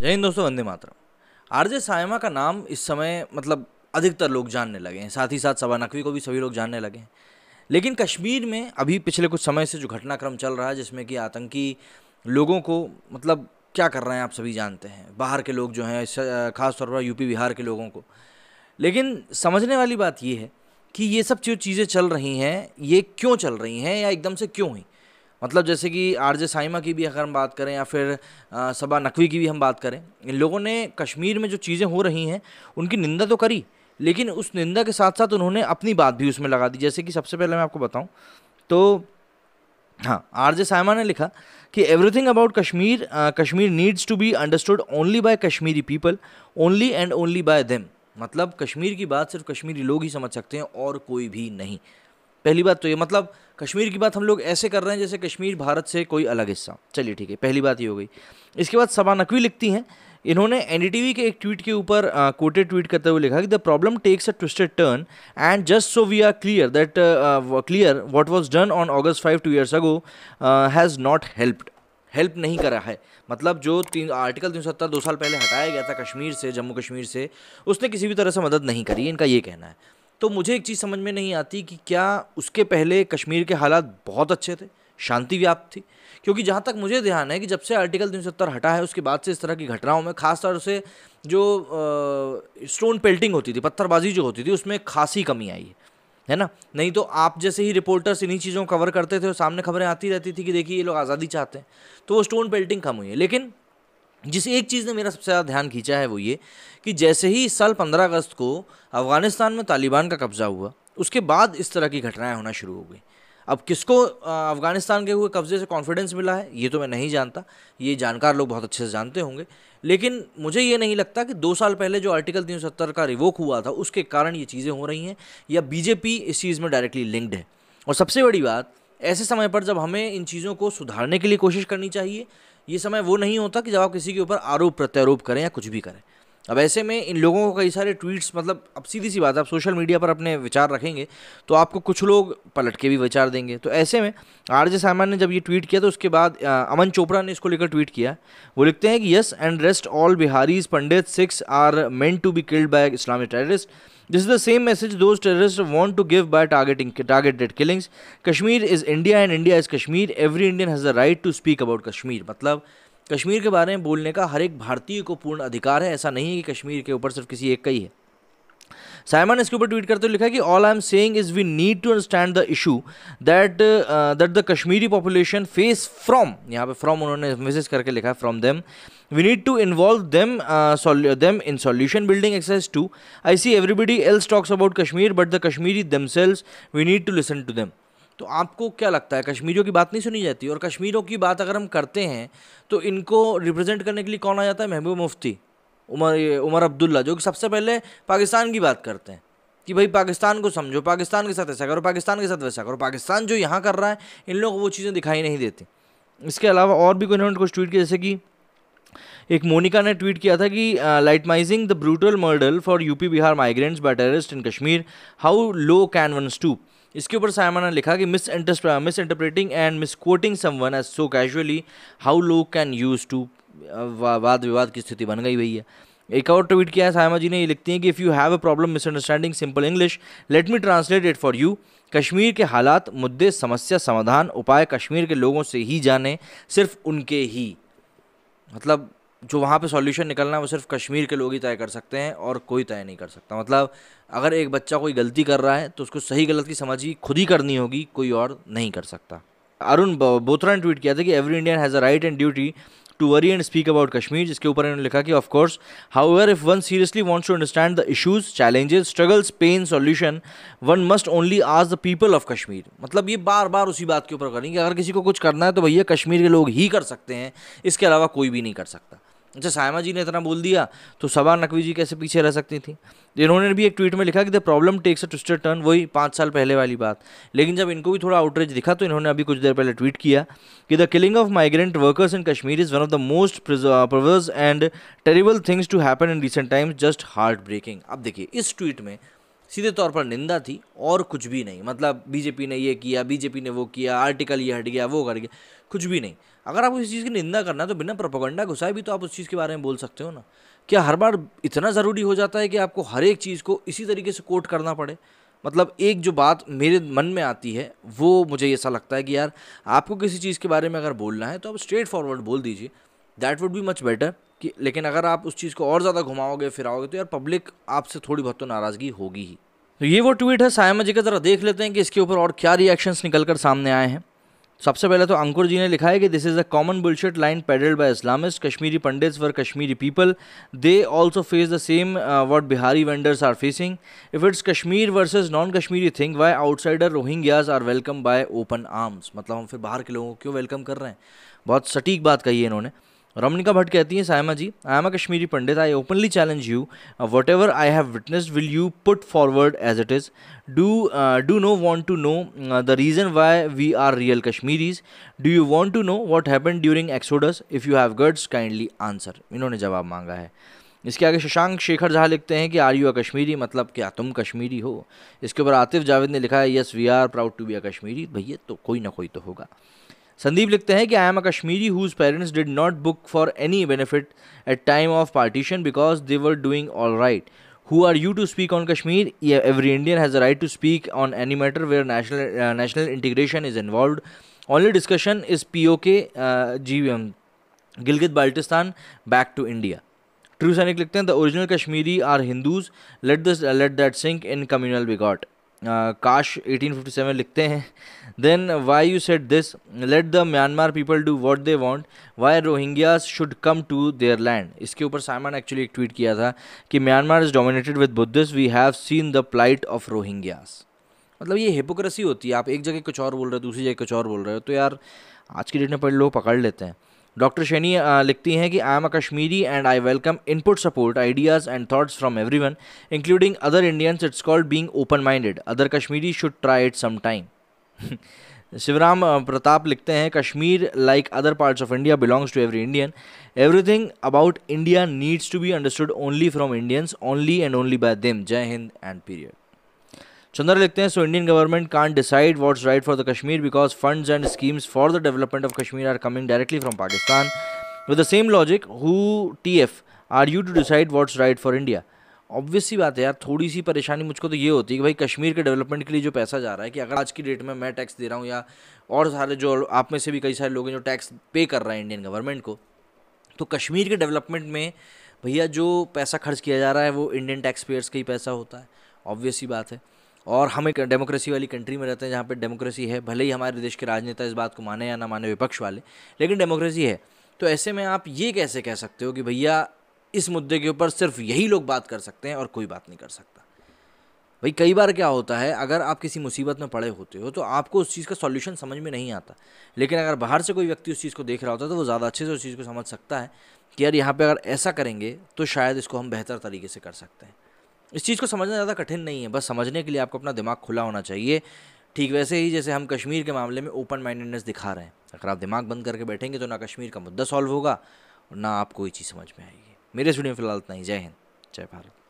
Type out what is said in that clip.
जय हिंद दोस्तों वंदे मातरम आरजे सायमा का नाम इस समय मतलब अधिकतर लोग जानने लगे हैं साथ ही साथ सबा नकवी को भी सभी लोग जानने लगे हैं लेकिन कश्मीर में अभी पिछले कुछ समय से जो घटनाक्रम चल रहा है जिसमें कि आतंकी लोगों को मतलब क्या कर रहे हैं आप सभी जानते हैं बाहर के लोग जो हैं खासतौर पर यूपी बिहार के लोगों को लेकिन समझने वाली बात ये है कि ये सब जो चीज़ें चल रही हैं ये क्यों चल रही हैं या एकदम से क्यों हुई मतलब जैसे कि आर जे साइमा की भी अगर हम बात करें या फिर सबा नकवी की भी हम बात करें इन लोगों ने कश्मीर में जो चीज़ें हो रही हैं उनकी निंदा तो करी लेकिन उस निंदा के साथ साथ उन्होंने अपनी बात भी उसमें लगा दी जैसे कि सबसे पहले मैं आपको बताऊं तो हाँ आर जे साइमा ने लिखा कि everything about Kashmir Kashmir needs to be understood only by Kashmiri people only and only by them मतलब कश्मीर की बात सिर्फ कश्मीरी लोग ही समझ सकते हैं और कोई भी नहीं पहली बात तो ये मतलब कश्मीर की बात हम लोग ऐसे कर रहे हैं जैसे कश्मीर भारत से कोई अलग हिस्सा चलिए ठीक है पहली बात ये हो गई इसके बाद सबा नकवी लिखती हैं इन्होंने एन के एक ट्वीट के ऊपर कोटेड ट्वीट करते हुए लिखा कि the problem takes a twisted turn and just so we are clear that clear what was done on August five two years ago has not helped help नहीं करा है मतलब जो तीन आर्टिकल तीन सौ सत्तर दो साल पहले हटाया गया था कश्मीर से जम्मू कश्मीर से उसने किसी भी तरह से मदद नहीं करी इनका ये कहना है तो मुझे एक चीज़ समझ में नहीं आती कि क्या उसके पहले कश्मीर के हालात बहुत अच्छे थे शांति व्याप्त थी क्योंकि जहाँ तक मुझे ध्यान है कि जब से आर्टिकल तीन सत्तर हटा है उसके बाद से इस तरह की घटनाओं में खासतौर से जो आ, स्टोन पेल्टिंग होती थी पत्थरबाजी जो होती थी उसमें खासी कमी आई है है ना नहीं तो आप जैसे ही रिपोर्टर्स इन्हीं चीज़ों को कवर करते थे और सामने खबरें आती रहती थी कि देखिए ये लोग आज़ादी चाहते हैं तो वो स्टोन पेल्टिंग कम हुई है लेकिन जिस एक चीज़ ने मेरा सबसे ज़्यादा ध्यान खींचा है वो ये कि जैसे ही इस साल पंद्रह अगस्त को अफ़गानिस्तान में तालिबान का कब्ज़ा हुआ उसके बाद इस तरह की घटनाएं होना शुरू हो गई अब किसको अफ़गानिस्तान के हुए कब्ज़े से कॉन्फिडेंस मिला है ये तो मैं नहीं जानता ये जानकार लोग बहुत अच्छे से जानते होंगे लेकिन मुझे ये नहीं लगता कि दो साल पहले जो आर्टिकल तीन का रिवोक हुआ था उसके कारण ये चीज़ें हो रही हैं या बीजेपी इस चीज़ में डायरेक्टली लिंक्ड है और सबसे बड़ी बात ऐसे समय पर जब हमें इन चीज़ों को सुधारने के लिए कोशिश करनी चाहिए ये समय वो नहीं होता कि जब आप किसी के ऊपर आरोप प्रत्यारोप करें या कुछ भी करें अब ऐसे में इन लोगों को कई सारे ट्वीट्स मतलब अब सीधी सी बात है आप सोशल मीडिया पर अपने विचार रखेंगे तो आपको कुछ लोग पलट के भी विचार देंगे तो ऐसे में आर जे सामान ने जब ये ट्वीट किया तो उसके बाद अमन चोपड़ा ने इसको लेकर ट्वीट किया वो लिखते हैं कि yes and rest all Biharis Pandit Sikhs are meant to be killed by Islamic terrorist This is the same message those terrorists want to give by targeting targeted killings. Kashmir is India and India is Kashmir. Every Indian has the right to speak about Kashmir. मतलब कश्मीर के बारे में बोलने का हर एक भारतीय को पूर्ण अधिकार है ऐसा नहीं है कि कश्मीर के ऊपर सिर्फ किसी एक का ही है साइमन इसके ऊपर ट्वीट करते हुए लिखा कि all I am saying is we need to understand the issue that that the Kashmiri population face from यहाँ पे फ्रॉम उन्होंने मैसेज करके लिखा है from them we need to involve them uh, sol- them in solution building exercise see i see everybody else talks about kashmir but the kashmiri themselves we need to listen to them तो आपको क्या लगता है कश्मीरियों की बात नहीं सुनी जाती और कश्मीरों की बात अगर हम करते हैं तो इनको रिप्रेजेंट करने के लिए कौन आ जाता है महबूब मुफ्ती उमर उमर अब्दुल्ला जो कि सबसे पहले पाकिस्तान की बात करते हैं कि भाई पाकिस्तान को समझो पाकिस्तान के साथ ऐसा करो पाकिस्तान के साथ वैसा करो पाकिस्तान जो यहाँ कर रहा है इन लोगों को वो चीज़ें दिखाई नहीं देती इसके अलावा और भी इन्होंने कुछ ट्वीट किया जैसे कि एक मोनिका ने ट्वीट किया था कि legitimising the brutal murder for UP Bihar migrants by terrorist in Kashmir how low can one stoop इसके ऊपर सायमा ने लिखा कि mis misinterpreting and misquoting someone as so casually how low can use to वाद विवाद की स्थिति बन गई हुई है एक और ट्वीट किया है सायमा जी ने ये लिखती हैं कि if you have a problem misunderstanding simple English let me translate it for you Kashmir के हालात मुद्दे समस्या समाधान उपाय कश्मीर के लोगों से ही जाने सिर्फ उनके ही मतलब जो वहाँ पे सॉल्यूशन निकलना है वो सिर्फ कश्मीर के लोग ही तय कर सकते हैं और कोई तय नहीं कर सकता मतलब अगर एक बच्चा कोई गलती कर रहा है तो उसको सही गलत की समझ ही खुद ही करनी होगी कोई और नहीं कर सकता अरुण बोथरा ने ट्वीट किया था कि every Indian has a right and duty to worry and speak about Kashmir जिसके ऊपर इन्होंने लिखा कि of course however if one seriously wants to understand the issues challenges struggles pain solution one must only ask the people of Kashmir मतलब ये बार बार उसी बात के ऊपर करेंगे अगर किसी को कुछ करना है तो भैया कश्मीर के लोग ही कर सकते हैं इसके अलावा कोई भी नहीं कर सकता अच्छा सायमा जी ने इतना बोल दिया तो सबा नकवी जी कैसे पीछे रह सकती थी इन्होंने भी एक ट्वीट में लिखा कि the problem takes a twisted turn वही पाँच साल पहले वाली बात लेकिन जब इनको भी थोड़ा आउटरेज दिखा तो इन्होंने अभी कुछ देर पहले ट्वीट किया कि the killing of migrant workers in Kashmir is one of the most perverse and terrible things to happen in recent times just heart breaking अब देखिए इस ट्वीट में सीधे तौर पर निंदा थी और कुछ भी नहीं मतलब बीजेपी ने ये किया बीजेपी ने वो किया आर्टिकल ये हट गया वो कर गया कुछ भी नहीं अगर आपको उस चीज़ की निंदा करना है तो बिना प्रोपोगंडा घुसाए भी तो आप उस चीज़ के बारे में बोल सकते हो ना क्या हर बार इतना ज़रूरी हो जाता है कि आपको हर एक चीज़ को इसी तरीके से कोट करना पड़े मतलब एक जो बात मेरे मन में आती है वो मुझे ऐसा लगता है कि यार आपको किसी चीज़ के बारे में अगर बोलना है तो आप स्ट्रेट फॉरवर्ड बोल दीजिए that would be much better कि लेकिन अगर आप उस चीज़ को और ज़्यादा घुमाओगे फिराओगे तो यार पब्लिक आपसे थोड़ी बहुत तो नाराज़गी होगी ही तो ये वो ट्वीट है सायमा जी का ज़रा देख लेते हैं कि इसके ऊपर और क्या रिएक्शंस निकल कर सामने आए हैं सबसे पहले तो अंकुर जी ने लिखा है कि this is a common bullshit line peddled by Islamist Kashmiri Pandits for Kashmiri people they also face the same what Bihari vendors are facing if it's Kashmir versus non Kashmiri thing why outsider Rohingyas are welcome by open arms मतलब हम फिर बाहर के लोगों को क्यों welcome कर रहे हैं बहुत सटीक बात कही है इन्होंने रमनिका भट्ट कहती हैं Saima ji I am a Kashmiri Pandit I openly challenge you whatever I have witness will you put forward as it is do do know want to know the reason why we are real Kashmiris do you want to know what happen during exodus if you have guts kindly answer इन्होंने जवाब मांगा है इसके आगे शशांक शेखर झा लिखते हैं कि are you अ कश्मीरी मतलब क्या तुम कश्मीरी हो इसके ऊपर आतिफ जावेद ने लिखा है yes we are proud to be a Kashmiri भैया तो कोई ना कोई तो होगा संदीप लिखते हैं कि I am a Kashmiri whose parents did not book for any benefit at time of partition because they were doing all right who are you to speak on Kashmir every Indian has a right to speak on any matter where national national integration is involve only discussion is P O K G Gilgit Baltistan back to India true Sainik लिखते हैं the original Kashmiri are Hindus late this let that sink in communal bigot काश eighteen fifty seven लिखते हैं then why you said this let the myanmar people do what they want why rohingyas should come to their land इसके ऊपर simon actually एक tweet किया था कि Myanmar is dominated with Buddhist we have seen the plight of Rohingyas मतलब ये hypocrisy होती है आप एक जगह कुछ और बोल रहे हो दूसरी जगह कुछ और बोल रहे हो तो यार आज की डेट में पहले लोग पकड़ लेते हैं डॉक्टर शनी लिखती हैं कि I am a Kashmiri and I welcome input support ideas and thoughts from everyone including other Indians it's called being open minded other Kashmiri should try it some time Shivram Pratap लिखते हैं Kashmir like other parts of India belongs to every Indian everything about India needs to be understood only from Indians only and only by them Jai Hind and period Chandra लिखते हैं सो Indian government can decide what's right for the Kashmir because funds and schemes for the development of Kashmir are coming directly from Pakistan with the same logic who T F are you to decide what's right for India obvious सी बात है यार थोड़ी सी परेशानी मुझको तो ये होती है कि भाई कश्मीर के डेवलपमेंट के लिए जो पैसा जा रहा है कि अगर आज की डेट में मैं टैक्स दे रहा हूँ या और सारे जो आप में से भी कई सारे लोग हैं जो टैक्स पे कर रहे हैं इंडियन गवर्नमेंट को तो कश्मीर के डेवलपमेंट में भैया जो पैसा खर्च किया जा रहा है वो इंडियन टैक्स पेयर्स का ही पैसा होता है ऑब्वियस ही बात है और हम एक डेमोक्रेसी वाली कंट्री में रहते हैं जहाँ पर डेमोक्रेसी है भले ही हमारे देश के राजनेता इस बात को माने या ना माने विपक्ष वाले लेकिन डेमोक्रेसी है तो ऐसे में आप ये कैसे कह सकते हो कि भैया इस मुद्दे के ऊपर सिर्फ यही लोग बात कर सकते हैं और कोई बात नहीं कर सकता भाई कई बार क्या होता है अगर आप किसी मुसीबत में पड़े होते हो तो आपको उस चीज़ का सॉल्यूशन समझ में नहीं आता लेकिन अगर बाहर से कोई व्यक्ति उस चीज़ को देख रहा होता है तो वो ज़्यादा अच्छे से उस चीज़ को समझ सकता है कि यार यहाँ पर अगर ऐसा करेंगे तो शायद इसको हम बेहतर तरीके से कर सकते हैं इस चीज़ को समझना ज़्यादा कठिन नहीं है बस समझने के लिए आपको अपना दिमाग खुला होना चाहिए ठीक वैसे ही जैसे हम कश्मीर के मामले में ओपन माइंडेडनेस दिखा रहे हैं अगर आप दिमाग बंद करके बैठेंगे तो ना कश्मीर का मुद्दा सॉल्व होगा और ना आपको ये चीज़ समझ में आएगी मेरे स्टूडियो में फिलहाल इतना ही जय हिंद जय भारत